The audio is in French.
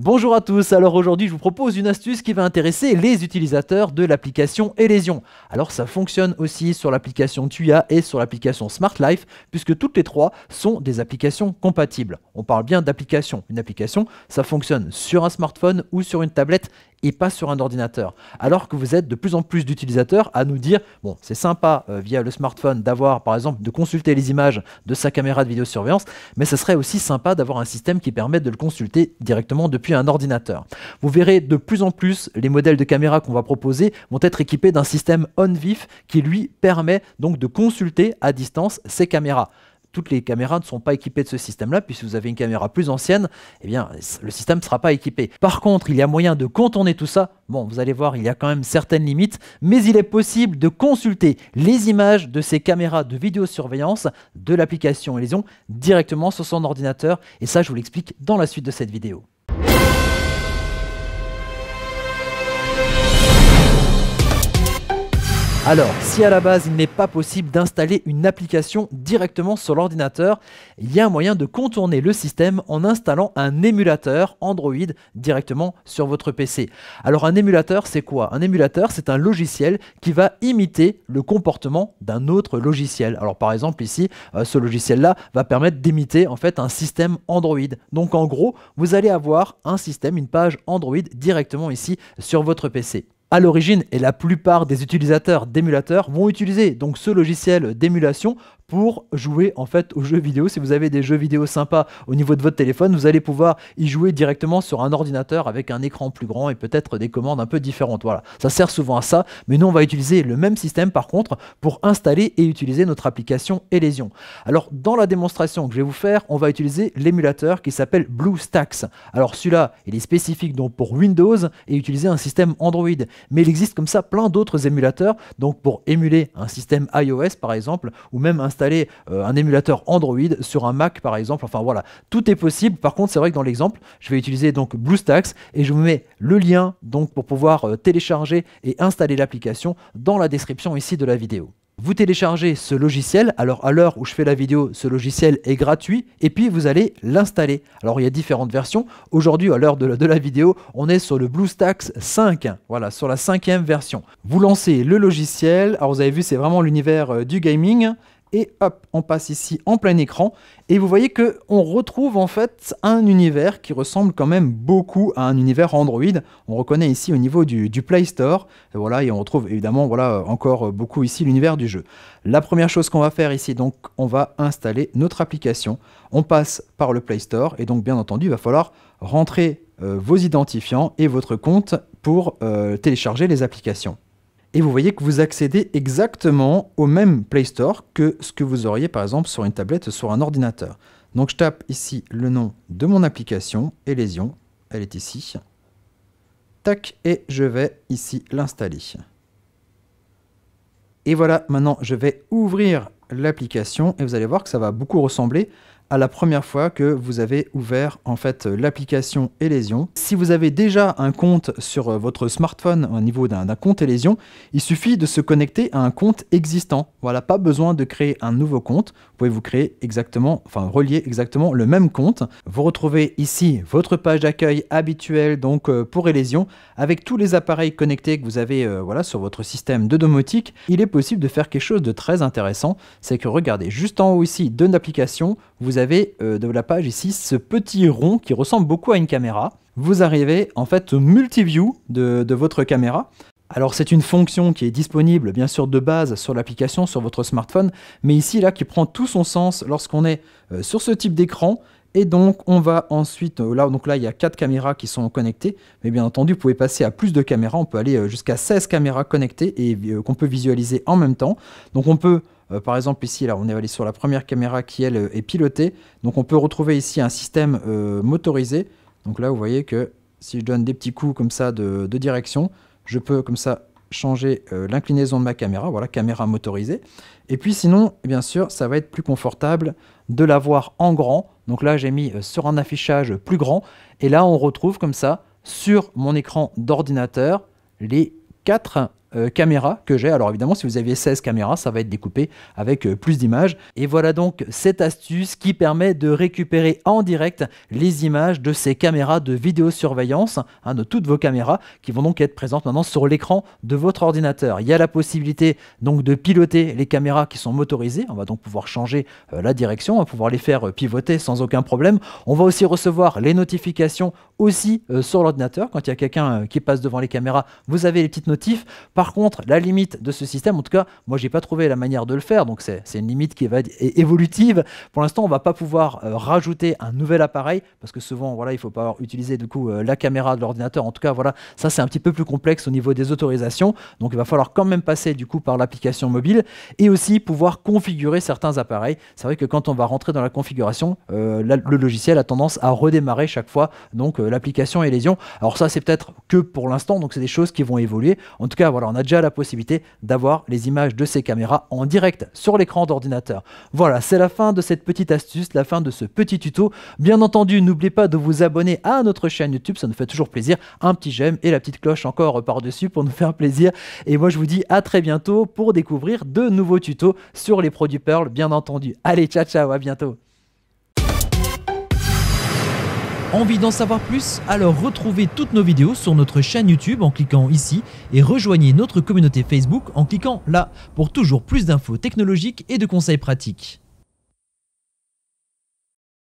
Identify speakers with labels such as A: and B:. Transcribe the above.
A: Bonjour à tous, alors aujourd'hui je vous propose une astuce qui va intéresser les utilisateurs de l'application Elysion. Alors ça fonctionne aussi sur l'application Tuya et sur l'application Smart Life puisque toutes les trois sont des applications compatibles. On parle bien d'application. Une application, ça fonctionne sur un smartphone ou sur une tablette et pas sur un ordinateur. Alors que vous êtes de plus en plus d'utilisateurs à nous dire bon, c'est sympa euh, via le smartphone d'avoir, par exemple, de consulter les images de sa caméra de vidéosurveillance, mais ce serait aussi sympa d'avoir un système qui permet de le consulter directement depuis un ordinateur. Vous verrez de plus en plus les modèles de caméra qu'on va proposer vont être équipés d'un système Onvif qui lui permet donc de consulter à distance ses caméras toutes les caméras ne sont pas équipées de ce système-là, puis si vous avez une caméra plus ancienne, eh bien, le système ne sera pas équipé. Par contre, il y a moyen de contourner tout ça. Bon, vous allez voir, il y a quand même certaines limites, mais il est possible de consulter les images de ces caméras de vidéosurveillance de l'application Elysion directement sur son ordinateur, et ça, je vous l'explique dans la suite de cette vidéo. Alors, si à la base il n'est pas possible d'installer une application directement sur l'ordinateur, il y a un moyen de contourner le système en installant un émulateur Android directement sur votre PC. Alors un émulateur, c'est quoi Un émulateur, c'est un logiciel qui va imiter le comportement d'un autre logiciel. Alors par exemple ici, euh, ce logiciel-là va permettre d'imiter en fait un système Android. Donc en gros, vous allez avoir un système, une page Android directement ici sur votre PC à l'origine et la plupart des utilisateurs d'émulateurs vont utiliser donc ce logiciel d'émulation jouer en fait aux jeux vidéo. Si vous avez des jeux vidéo sympas au niveau de votre téléphone, vous allez pouvoir y jouer directement sur un ordinateur avec un écran plus grand et peut-être des commandes un peu différentes. Voilà, ça sert souvent à ça, mais nous on va utiliser le même système par contre pour installer et utiliser notre application Elysion. Alors dans la démonstration que je vais vous faire, on va utiliser l'émulateur qui s'appelle BlueStacks. Alors celui-là, il est spécifique donc pour Windows et utiliser un système Android, mais il existe comme ça plein d'autres émulateurs, donc pour émuler un système iOS par exemple, ou même un euh, un émulateur Android sur un Mac par exemple. Enfin voilà, tout est possible. Par contre, c'est vrai que dans l'exemple, je vais utiliser donc BlueStacks et je vous mets le lien donc pour pouvoir euh, télécharger et installer l'application dans la description ici de la vidéo. Vous téléchargez ce logiciel, alors à l'heure où je fais la vidéo, ce logiciel est gratuit, et puis vous allez l'installer. Alors il y a différentes versions, aujourd'hui à l'heure de, la vidéo, on est sur le BlueStacks 5, voilà, sur la cinquième version. Vous lancez le logiciel, alors vous avez vu c'est vraiment l'univers euh, du gaming, et hop, on passe ici en plein écran et vous voyez que on retrouve en fait un univers qui ressemble quand même beaucoup à un univers Android. On reconnaît ici au niveau du, Play Store, et voilà, et on retrouve évidemment voilà encore beaucoup ici l'univers du jeu. La première chose qu'on va faire ici, donc, on va installer notre application. On passe par le Play Store et donc bien entendu, il va falloir rentrer euh, vos identifiants et votre compte pour euh, télécharger les applications et vous voyez que vous accédez exactement au même Play Store que ce que vous auriez par exemple sur une tablette, ou sur un ordinateur. Donc je tape ici le nom de mon application, Elysion, elle est ici. Tac, et je vais ici l'installer. Et voilà, maintenant je vais ouvrir l'application et vous allez voir que ça va beaucoup ressembler à la première fois que vous avez ouvert en fait euh, l'application Elysion. Si vous avez déjà un compte sur euh, votre smartphone au niveau d'un compte Elysion, il suffit de se connecter à un compte existant. Voilà, pas besoin de créer un nouveau compte. Vous pouvez vous créer exactement, enfin relier exactement le même compte. Vous retrouvez ici votre page d'accueil habituelle donc euh, pour Elysion avec tous les appareils connectés que vous avez voilà sur votre système de domotique. Il est possible de faire quelque chose de très intéressant, c'est que regardez juste en haut ici de l'application, vous avez avez euh, de la page ici ce petit rond qui ressemble beaucoup à une caméra. Vous arrivez en fait au multi de, de votre caméra. Alors c'est une fonction qui est disponible bien sûr de base sur l'application sur votre smartphone, mais ici là qui prend tout son sens lorsqu'on est euh, sur ce type d'écran. Et donc on va ensuite, euh, là, donc là il y a quatre caméras qui sont connectées, mais bien entendu vous pouvez passer à plus de caméras, on peut aller jusqu'à 16 caméras connectées et qu'on peut visualiser en même temps. Donc on peut euh, par exemple, ici, là, on est allé sur la première caméra qui, elle, euh, est pilotée. Donc, on peut retrouver ici un système euh, motorisé. Donc là, vous voyez que si je donne des petits coups comme ça de, direction, je peux comme ça changer l'inclinaison de ma caméra, voilà, caméra motorisée. Et puis sinon, eh bien sûr, ça va être plus confortable de l'avoir en grand. Donc là, j'ai mis sur un affichage plus grand. Et là, on retrouve comme ça, sur mon écran d'ordinateur, les quatre euh, caméras que j'ai. Alors évidemment, si vous avez 16 caméras, ça va être découpé avec euh, plus d'images. Et voilà donc cette astuce qui permet de récupérer en direct les images de ces caméras de vidéosurveillance, hein, de toutes vos caméras, qui vont donc être présentes maintenant sur l'écran de votre ordinateur. Il y a la possibilité donc de piloter les caméras qui sont motorisées. On va donc pouvoir changer euh, la direction, on va pouvoir les faire pivoter sans aucun problème. On va aussi recevoir les notifications aussi sur l'ordinateur. Quand il y a quelqu'un qui passe devant les caméras, vous avez les petites notifs. Par par contre, la limite de ce système, en tout cas, moi, j'ai pas trouvé la manière de le faire, donc c'est une limite qui est évolutive. Pour l'instant, on va pas pouvoir euh, rajouter un nouvel appareil parce que souvent, voilà, il faut pas utiliser du coup euh, la caméra de l'ordinateur. En tout cas, voilà, ça c'est un petit peu plus complexe au niveau des autorisations, donc il va falloir quand même passer du coup par l'application mobile et aussi pouvoir configurer certains appareils. C'est vrai que quand on va rentrer dans la configuration, euh, le logiciel a tendance à redémarrer chaque fois, donc l'application et les Alors ça, c'est peut-être que pour l'instant, donc c'est des choses qui vont évoluer. En tout cas, voilà on a déjà la possibilité d'avoir les images de ces caméras en direct sur l'écran d'ordinateur. Voilà, c'est la fin de cette petite astuce, la fin de ce petit tuto. Bien entendu, n'oubliez pas de vous abonner à notre chaîne YouTube, ça nous fait toujours plaisir. Un petit j'aime et la petite cloche encore par-dessus pour nous faire plaisir. Et moi, je vous dis à très bientôt pour découvrir de nouveaux tutos sur les produits Pearl, bien entendu. Allez, ciao, ciao, à bientôt. Envie d'en savoir plus Alors retrouvez toutes nos vidéos sur notre chaîne YouTube en cliquant ici et rejoignez notre communauté Facebook en cliquant là pour toujours plus d'infos technologiques et de conseils pratiques.